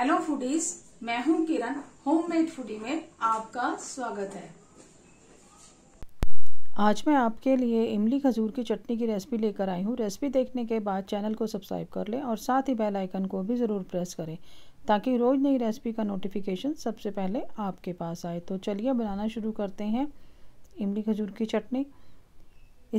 hello foodies मैं हूं किरण homemade foodie में आपका स्वागत है आज मैं आपके लिए इमली खजूर की चटनी की रेसिपी लेकर आई हूं रेसिपी देखने के बाद चैनल को सब्सक्राइब कर लें और साथ ही बेल आइकन को भी ज़रूर प्रेस करें ताकि रोज़ नई रेसिपी का नोटिफिकेशन सबसे पहले आपके पास आए तो चलिए बनाना शुरू करते हैं इमली खजूर की चटनी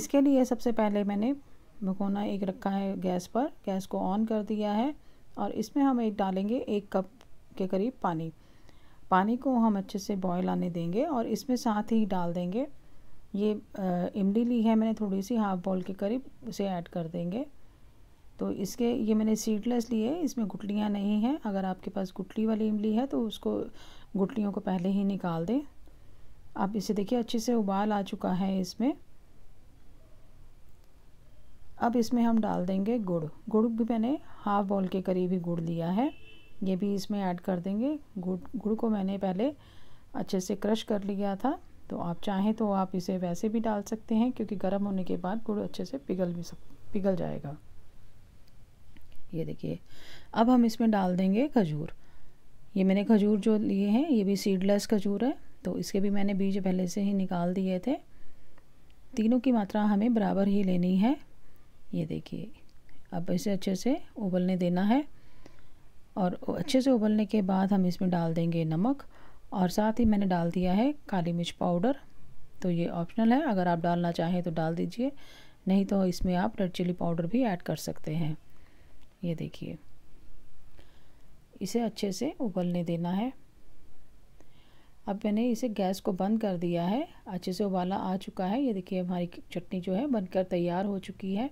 इसके लिए सबसे पहले मैंने भगोना एक रखा है गैस पर गैस को ऑन कर दिया है और इसमें हम एक डालेंगे एक कप के करीब पानी पानी को हम अच्छे से बॉयल आने देंगे और इसमें साथ ही डाल देंगे ये इमली ली है मैंने थोड़ी सी हाफ बॉल के करीब उसे ऐड कर देंगे तो इसके ये मैंने सीडलेस ली है इसमें गुटलियाँ नहीं हैं अगर आपके पास गुटली वाली इमली है तो उसको गुटलियों को पहले ही निकाल दें आप इसे देखिए अच्छे से उबाल आ चुका है इसमें अब इसमें हम डाल देंगे गुड़ गुड़ भी मैंने हाफ बॉल के करीब ही गुड़ लिया है ये भी इसमें ऐड कर देंगे गुड़ गुड़ को मैंने पहले अच्छे से क्रश कर लिया था तो आप चाहें तो आप इसे वैसे भी डाल सकते हैं क्योंकि गर्म होने के बाद गुड़ अच्छे से पिघल भी सक पिघल जाएगा ये देखिए अब हम इसमें डाल देंगे खजूर ये मैंने खजूर जो लिए हैं ये भी सीडलेस खजूर है तो इसके भी मैंने बीज पहले से ही निकाल दिए थे तीनों की मात्रा हमें बराबर ही लेनी है ये देखिए अब इसे अच्छे से उबलने देना है और अच्छे से उबलने के बाद हम इसमें डाल देंगे नमक और साथ ही मैंने डाल दिया है काली मिर्च पाउडर तो ये ऑप्शनल है अगर आप डालना चाहें तो डाल दीजिए नहीं तो इसमें आप रेड चिली पाउडर भी ऐड कर सकते हैं ये देखिए इसे अच्छे से उबलने देना है अब मैंने इसे गैस को बंद कर दिया है अच्छे से उबाला आ चुका है ये देखिए हमारी चटनी जो है बनकर तैयार हो चुकी है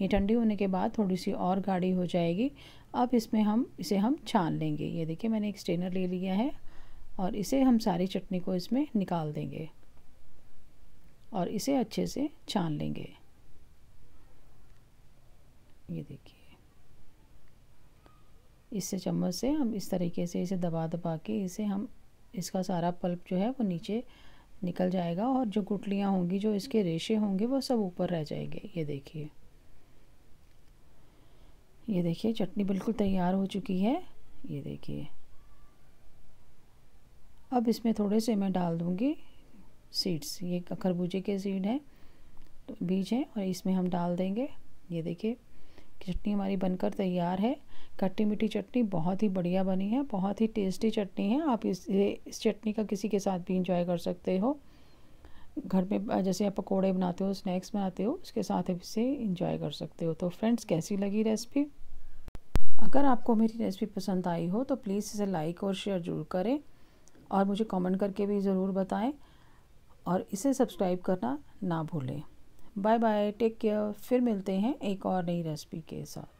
ये ठंडी होने के बाद थोड़ी सी और गाढ़ी हो जाएगी अब इसमें हम इसे हम छान लेंगे ये देखिए मैंने एक स्टेनर ले लिया है और इसे हम सारी चटनी को इसमें निकाल देंगे और इसे अच्छे से छान लेंगे ये देखिए इससे चम्मच से हम इस तरीके से इसे दबा दबा के इसे हम इसका सारा पल्प जो है वो नीचे निकल जाएगा और जो गुटलियाँ होंगी जो इसके रेशे होंगे वो सब ऊपर रह जाएंगे ये देखिए ये देखिए चटनी बिल्कुल तैयार हो चुकी है ये देखिए अब इसमें थोड़े से मैं डाल दूँगी सीड्स ये खरबूजे के सीड हैं तो बीज हैं और इसमें हम डाल देंगे ये देखिए चटनी हमारी बनकर तैयार है खट्टी मीठी चटनी बहुत ही बढ़िया बनी है बहुत ही टेस्टी चटनी है आप इस इस चटनी का किसी के साथ भी इंजॉय कर सकते हो घर में जैसे आप पकोड़े बनाते हो स्नैक्स बनाते हो उसके साथ आप इसे इंजॉय कर सकते हो तो फ्रेंड्स कैसी लगी रेसिपी अगर आपको मेरी रेसिपी पसंद आई हो तो प्लीज़ इसे लाइक और शेयर ज़रूर करें और मुझे कमेंट करके भी ज़रूर बताएं और इसे सब्सक्राइब करना ना भूलें बाय बाय टेक केयर फिर मिलते हैं एक और नई रेसिपी के साथ